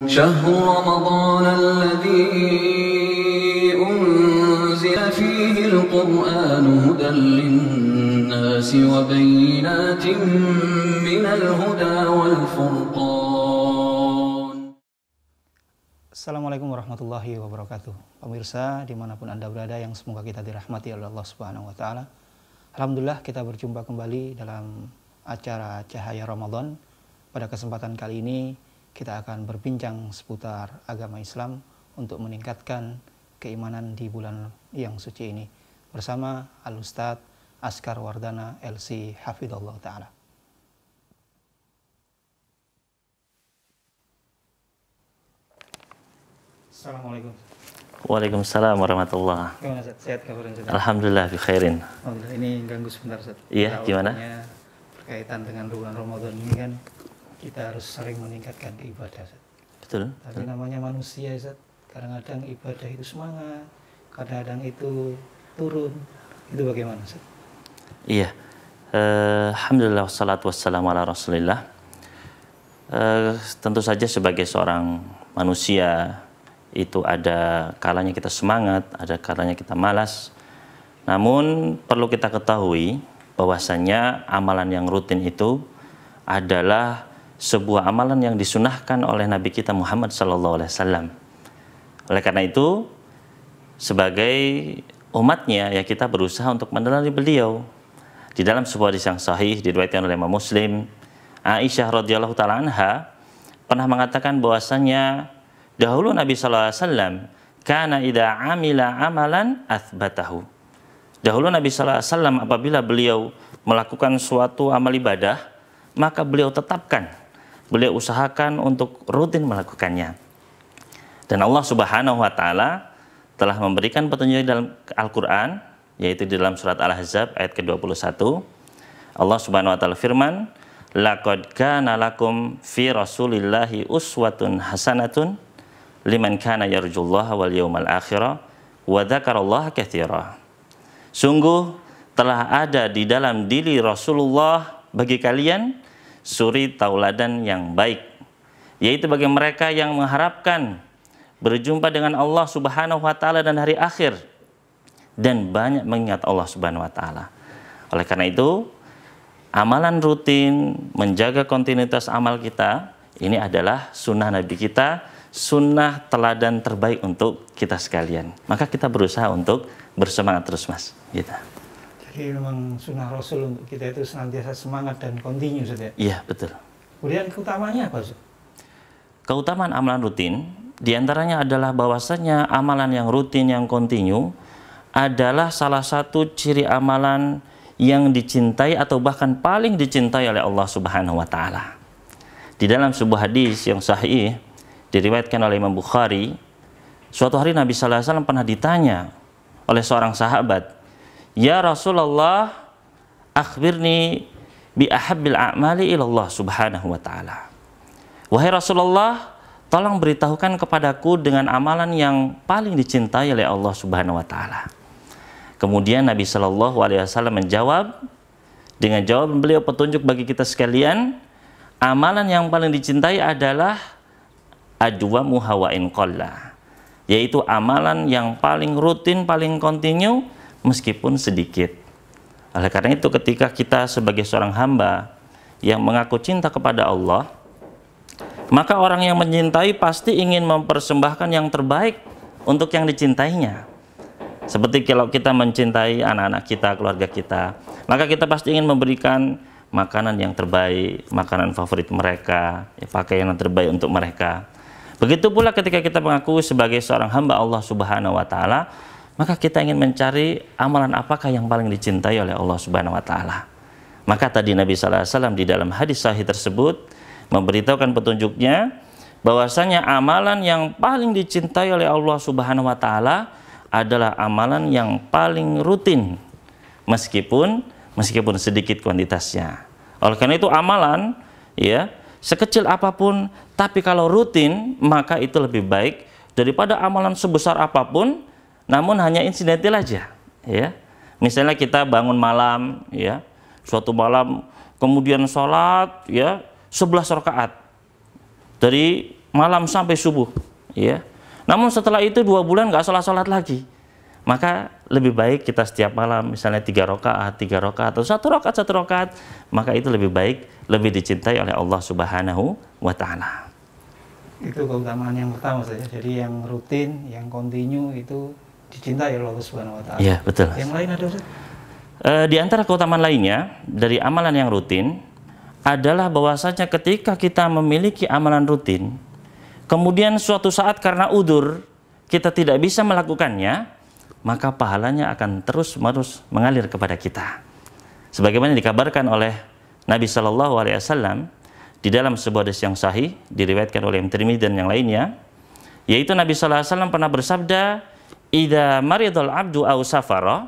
Assalamualaikum warahmatullahi wabarakatuh Pemirsa dimanapun Anda berada yang semoga kita dirahmati oleh Allah Subhanahu Wa Taala. Alhamdulillah kita berjumpa kembali dalam acara Cahaya Ramadan Pada kesempatan kali ini kita akan berbincang seputar agama Islam untuk meningkatkan keimanan di bulan yang suci ini bersama Al-Ustadz Askar Wardana LC Hafidullah Ta'ala. Assalamualaikum. Waalaikumsalam warahmatullahi wabarakatuh. Sehat Alhamdulillah bi khairin. Alhamdulillah. Ini ganggu sebentar Ustaz. Iya, gimana? Berkaitan dengan bulan Ramadan ini kan kita harus sering meningkatkan ibadah. Betul. Tapi namanya manusia, sekarang kadang-kadang ibadah itu semangat, kadang-kadang itu turun. Itu bagaimana? Zat? Iya. Uh, Alhamdulillah wassalatu wassalamu ala rasulillah. Uh, tentu saja sebagai seorang manusia itu ada kalanya kita semangat, ada kalanya kita malas. Namun perlu kita ketahui bahwasanya amalan yang rutin itu adalah sebuah amalan yang disunahkan oleh Nabi kita Muhammad Sallallahu Alaihi Wasallam. Oleh karena itu, sebagai umatnya ya kita berusaha untuk meneladani beliau. Di dalam sebuah hadis yang sahih diriwayatkan oleh Imam Muslim, Aisyah radhiyallahu taala anha pernah mengatakan bahwasanya dahulu Nabi sallallahu alaihi wasallam karena idza amila amalan athbatahu. Dahulu Nabi sallallahu alaihi wasallam apabila beliau melakukan suatu amal ibadah, maka beliau tetapkan beliau usahakan untuk rutin melakukannya. Dan Allah Subhanahu wa taala telah memberikan petunjuk dalam Al-Qur'an yaitu di dalam surat Al-Ahzab ayat ke-21. Allah Subhanahu wa taala firman, "Laqad kana lakum fi Rasulillahi uswatun hasanatun liman kana yarjullaha wal yawmal akhirah wa dzakarallaha katsira." Sungguh telah ada di dalam diri Rasulullah bagi kalian suri tauladan yang baik yaitu bagi mereka yang mengharapkan berjumpa dengan Allah Subhanahu wa taala dan hari akhir dan banyak mengingat Allah Subhanahu wa taala. Oleh karena itu, amalan rutin menjaga kontinuitas amal kita ini adalah sunnah Nabi kita, sunnah teladan terbaik untuk kita sekalian. Maka kita berusaha untuk bersemangat terus, Mas. Gitu. Jadi memang sunnah Rasul untuk kita itu senantiasa semangat dan kontinu saja. Ya? Iya, betul. Kemudian keutamanya apa, Ustaz? Keutamaan amalan rutin diantaranya adalah bahwasanya amalan yang rutin yang kontinu adalah salah satu ciri amalan yang dicintai atau bahkan paling dicintai oleh Allah Subhanahu wa taala. Di dalam sebuah hadis yang sahih diriwayatkan oleh Imam Bukhari, suatu hari Nabi sallallahu alaihi wasallam pernah ditanya oleh seorang sahabat, Ya Rasulullah, akhbirni bi ahabbil a'mali ilallah subhanahu wa ta'ala. Wahai Rasulullah, tolong beritahukan kepadaku dengan amalan yang paling dicintai oleh Allah subhanahu wa ta'ala. Kemudian Nabi Shallallahu Alaihi Wasallam menjawab dengan jawaban beliau petunjuk bagi kita sekalian, amalan yang paling dicintai adalah ajwa muhawain kolla, yaitu amalan yang paling rutin, paling kontinu, meskipun sedikit. Oleh karena itu ketika kita sebagai seorang hamba yang mengaku cinta kepada Allah, maka orang yang mencintai pasti ingin mempersembahkan yang terbaik untuk yang dicintainya. Seperti kalau kita mencintai anak-anak kita, keluarga kita, maka kita pasti ingin memberikan makanan yang terbaik, makanan favorit mereka, ya, pakaian yang terbaik untuk mereka. Begitu pula ketika kita mengaku sebagai seorang hamba Allah Subhanahu wa taala, maka kita ingin mencari amalan apakah yang paling dicintai oleh Allah Subhanahu wa taala. Maka tadi Nabi sallallahu alaihi wasallam di dalam hadis sahih tersebut memberitahukan petunjuknya bahwasanya amalan yang paling dicintai oleh Allah Subhanahu wa taala adalah amalan yang paling rutin meskipun meskipun sedikit kuantitasnya. Oleh karena itu amalan ya sekecil apapun tapi kalau rutin maka itu lebih baik daripada amalan sebesar apapun namun hanya insidental aja ya misalnya kita bangun malam ya suatu malam kemudian sholat ya 11 rakaat dari malam sampai subuh ya namun setelah itu dua bulan nggak sholat sholat lagi maka lebih baik kita setiap malam misalnya tiga rakaat tiga rakaat atau satu rakaat satu rakaat maka itu lebih baik lebih dicintai oleh Allah Subhanahu wa taala itu keutamaan yang pertama saja jadi yang rutin yang kontinu itu dicintai Allah Subhanahu wa taala. Iya, betul. Yang lain ada Ustaz? E, di antara keutamaan lainnya dari amalan yang rutin adalah bahwasanya ketika kita memiliki amalan rutin, kemudian suatu saat karena udur kita tidak bisa melakukannya, maka pahalanya akan terus-menerus mengalir kepada kita. Sebagaimana dikabarkan oleh Nabi Shallallahu alaihi wasallam di dalam sebuah hadis yang sahih diriwayatkan oleh Imam dan yang lainnya, yaitu Nabi Shallallahu alaihi wasallam pernah bersabda, Ida maridul abdu au safara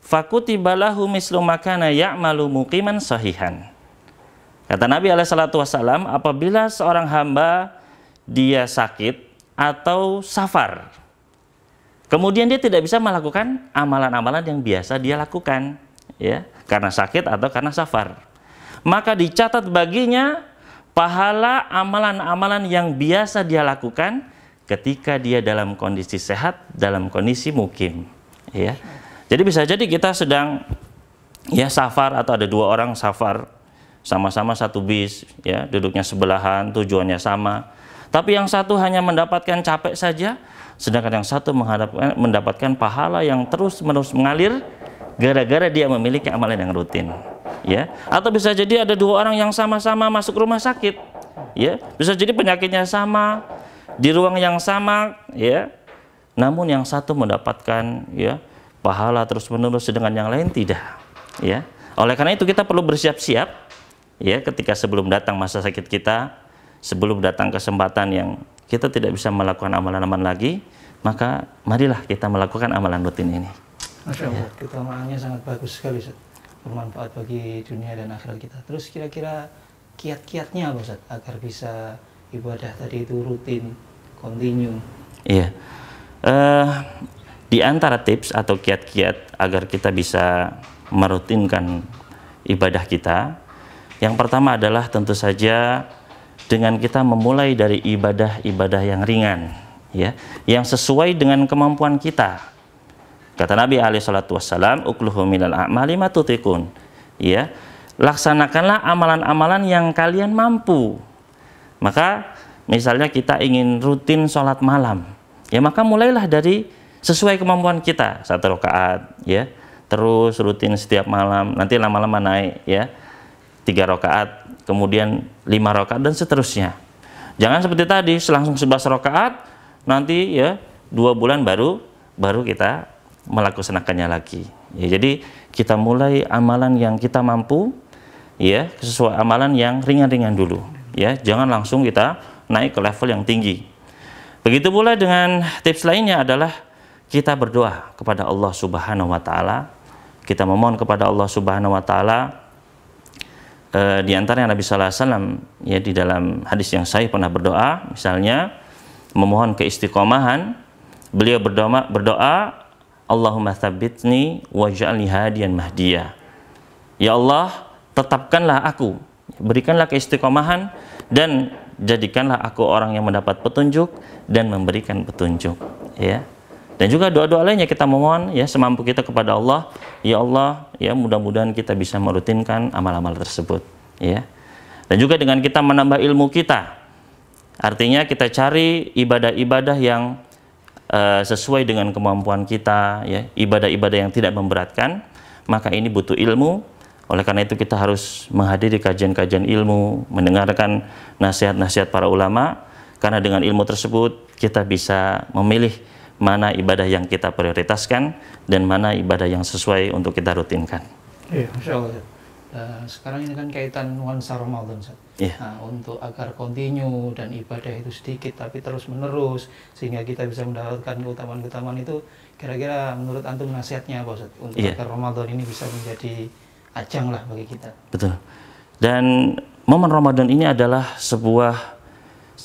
fakutibalahu mislu makana ya'malu muqiman sahihan. Kata Nabi alaihi salatu wasallam, apabila seorang hamba dia sakit atau safar, kemudian dia tidak bisa melakukan amalan-amalan yang biasa dia lakukan, ya, karena sakit atau karena safar. Maka dicatat baginya pahala amalan-amalan yang biasa dia lakukan ketika dia dalam kondisi sehat, dalam kondisi mukim, ya. Jadi bisa jadi kita sedang ya safar atau ada dua orang safar sama-sama satu bis, ya, duduknya sebelahan, tujuannya sama. Tapi yang satu hanya mendapatkan capek saja, sedangkan yang satu eh, mendapatkan pahala yang terus-menerus mengalir gara-gara dia memiliki amalan yang rutin ya atau bisa jadi ada dua orang yang sama-sama masuk rumah sakit ya bisa jadi penyakitnya sama di ruang yang sama ya namun yang satu mendapatkan ya pahala terus menerus sedangkan yang lain tidak ya oleh karena itu kita perlu bersiap-siap ya ketika sebelum datang masa sakit kita sebelum datang kesempatan yang kita tidak bisa melakukan amalan-amalan lagi maka marilah kita melakukan amalan rutin ini Masya Allah, ya. ketamaannya sangat bagus sekali Ustaz. bermanfaat bagi dunia dan akhirat kita terus kira-kira kiat-kiatnya apa Ustaz agar bisa ibadah tadi itu rutin, kontinu. Iya. Uh, di antara tips atau kiat-kiat agar kita bisa merutinkan ibadah kita, yang pertama adalah tentu saja dengan kita memulai dari ibadah-ibadah yang ringan, ya, yang sesuai dengan kemampuan kita. Kata Nabi alaihi salatu wassalam, "Ukluhu minal a'mali ma tutikun." Ya. Laksanakanlah amalan-amalan yang kalian mampu maka misalnya kita ingin rutin sholat malam, ya maka mulailah dari sesuai kemampuan kita satu rakaat, ya terus rutin setiap malam. Nanti lama-lama naik, ya tiga rakaat, kemudian lima rakaat dan seterusnya. Jangan seperti tadi langsung 11 rakaat, nanti ya dua bulan baru baru kita melaksanakannya lagi. Ya, jadi kita mulai amalan yang kita mampu, ya sesuai amalan yang ringan-ringan dulu ya jangan langsung kita naik ke level yang tinggi begitu pula dengan tips lainnya adalah kita berdoa kepada Allah Subhanahu wa taala kita memohon kepada Allah Subhanahu wa taala e, di antara Nabi sallallahu alaihi wasallam ya di dalam hadis yang saya pernah berdoa misalnya memohon keistiqomahan beliau berdoa berdoa Allahumma thabbitni waj'alni hadiyan mahdiya ya Allah tetapkanlah aku berikanlah keistiqomahan dan jadikanlah aku orang yang mendapat petunjuk dan memberikan petunjuk ya dan juga doa-doa lainnya kita memohon ya semampu kita kepada Allah ya Allah ya mudah-mudahan kita bisa merutinkan amal-amal tersebut ya dan juga dengan kita menambah ilmu kita artinya kita cari ibadah-ibadah yang uh, sesuai dengan kemampuan kita ya ibadah-ibadah yang tidak memberatkan maka ini butuh ilmu oleh karena itu kita harus menghadiri kajian-kajian ilmu, mendengarkan nasihat-nasihat para ulama karena dengan ilmu tersebut kita bisa memilih mana ibadah yang kita prioritaskan dan mana ibadah yang sesuai untuk kita rutinkan. Iya, Masya Allah. Uh, sekarang ini kan kaitan nuansa Ramadan, Ustaz. Yeah. Nah, untuk agar kontinu dan ibadah itu sedikit tapi terus menerus sehingga kita bisa mendapatkan keutamaan-keutamaan itu kira-kira menurut antum nasihatnya apa Ustaz untuk yeah. agar Ramadan ini bisa menjadi ajang lah bagi kita. Betul. Dan momen Ramadan ini adalah sebuah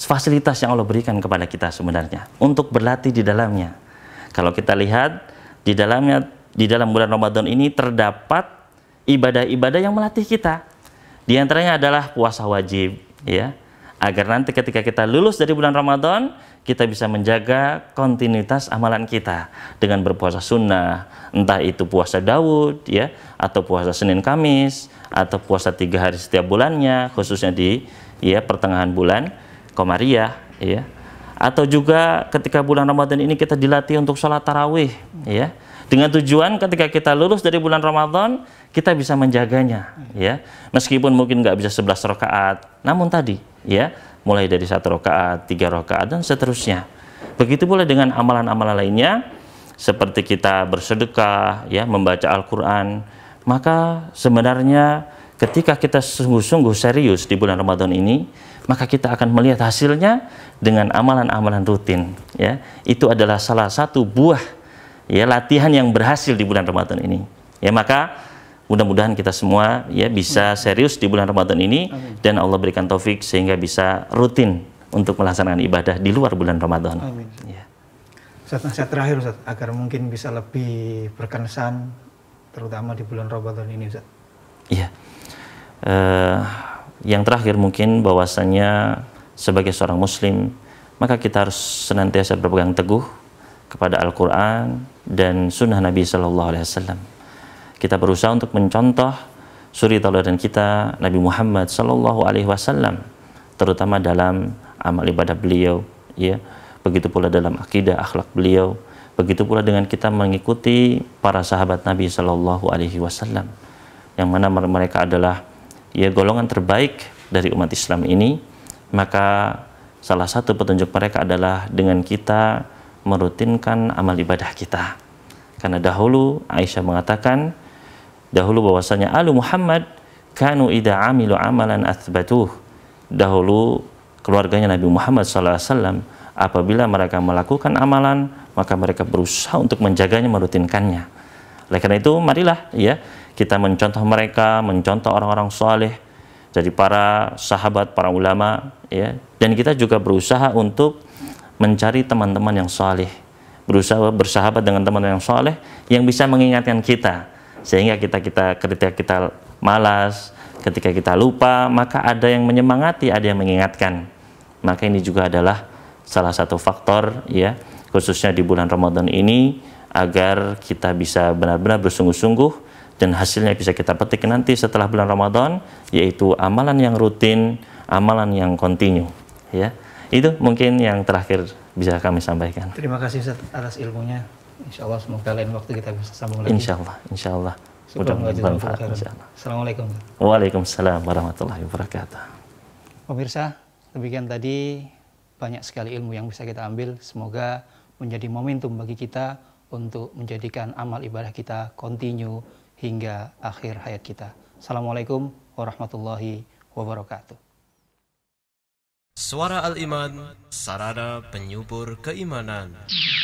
fasilitas yang Allah berikan kepada kita sebenarnya untuk berlatih di dalamnya. Kalau kita lihat di dalamnya di dalam bulan Ramadan ini terdapat ibadah-ibadah yang melatih kita. Di antaranya adalah puasa wajib, ya agar nanti ketika kita lulus dari bulan Ramadan, kita bisa menjaga kontinuitas amalan kita dengan berpuasa sunnah, entah itu puasa Daud ya, atau puasa Senin Kamis, atau puasa tiga hari setiap bulannya, khususnya di ya pertengahan bulan Komariah ya. Atau juga ketika bulan Ramadan ini kita dilatih untuk sholat tarawih ya. Dengan tujuan ketika kita lulus dari bulan Ramadan, kita bisa menjaganya ya. Meskipun mungkin nggak bisa sebelas rakaat, namun tadi ya mulai dari satu rakaat tiga rakaat dan seterusnya begitu pula dengan amalan-amalan lainnya seperti kita bersedekah ya membaca Al-Qur'an maka sebenarnya ketika kita sungguh-sungguh serius di bulan Ramadan ini maka kita akan melihat hasilnya dengan amalan-amalan rutin ya itu adalah salah satu buah ya latihan yang berhasil di bulan Ramadan ini ya maka mudah-mudahan kita semua ya bisa serius di bulan Ramadan ini Amin. dan Allah berikan taufik sehingga bisa rutin untuk melaksanakan ibadah di luar bulan Ramadan. Amin. Ya. Ustaz, nasihat terakhir Ustaz, agar mungkin bisa lebih berkesan terutama di bulan Ramadan ini Ustaz. Iya. Uh, yang terakhir mungkin bahwasanya sebagai seorang muslim maka kita harus senantiasa berpegang teguh kepada Al-Qur'an dan sunnah Nabi sallallahu alaihi wasallam kita berusaha untuk mencontoh suri tauladan kita Nabi Muhammad Shallallahu Alaihi Wasallam terutama dalam amal ibadah beliau ya begitu pula dalam akidah akhlak beliau begitu pula dengan kita mengikuti para sahabat Nabi Shallallahu Alaihi Wasallam yang mana mereka adalah ya golongan terbaik dari umat Islam ini maka salah satu petunjuk mereka adalah dengan kita merutinkan amal ibadah kita karena dahulu Aisyah mengatakan dahulu bahwasanya alu Muhammad kanu ida amilu amalan athbatuh dahulu keluarganya Nabi Muhammad SAW apabila mereka melakukan amalan maka mereka berusaha untuk menjaganya merutinkannya oleh karena itu marilah ya kita mencontoh mereka mencontoh orang-orang soleh dari para sahabat para ulama ya dan kita juga berusaha untuk mencari teman-teman yang soleh berusaha bersahabat dengan teman yang soleh yang bisa mengingatkan kita sehingga kita kita ketika kita malas ketika kita lupa maka ada yang menyemangati ada yang mengingatkan maka ini juga adalah salah satu faktor ya khususnya di bulan Ramadan ini agar kita bisa benar-benar bersungguh-sungguh dan hasilnya bisa kita petik nanti setelah bulan Ramadan yaitu amalan yang rutin, amalan yang kontinu ya. Itu mungkin yang terakhir bisa kami sampaikan. Terima kasih Ustaz atas ilmunya. Insya Allah semoga lain waktu kita bisa sambung lagi. Insya Allah, insya Allah. Mudah-mudahan bermanfaat. Assalamualaikum. Waalaikumsalam warahmatullahi wabarakatuh. Pemirsa, demikian tadi banyak sekali ilmu yang bisa kita ambil. Semoga menjadi momentum bagi kita untuk menjadikan amal ibadah kita kontinu hingga akhir hayat kita. Assalamualaikum warahmatullahi wabarakatuh. Suara Al-Iman, sarana penyubur keimanan.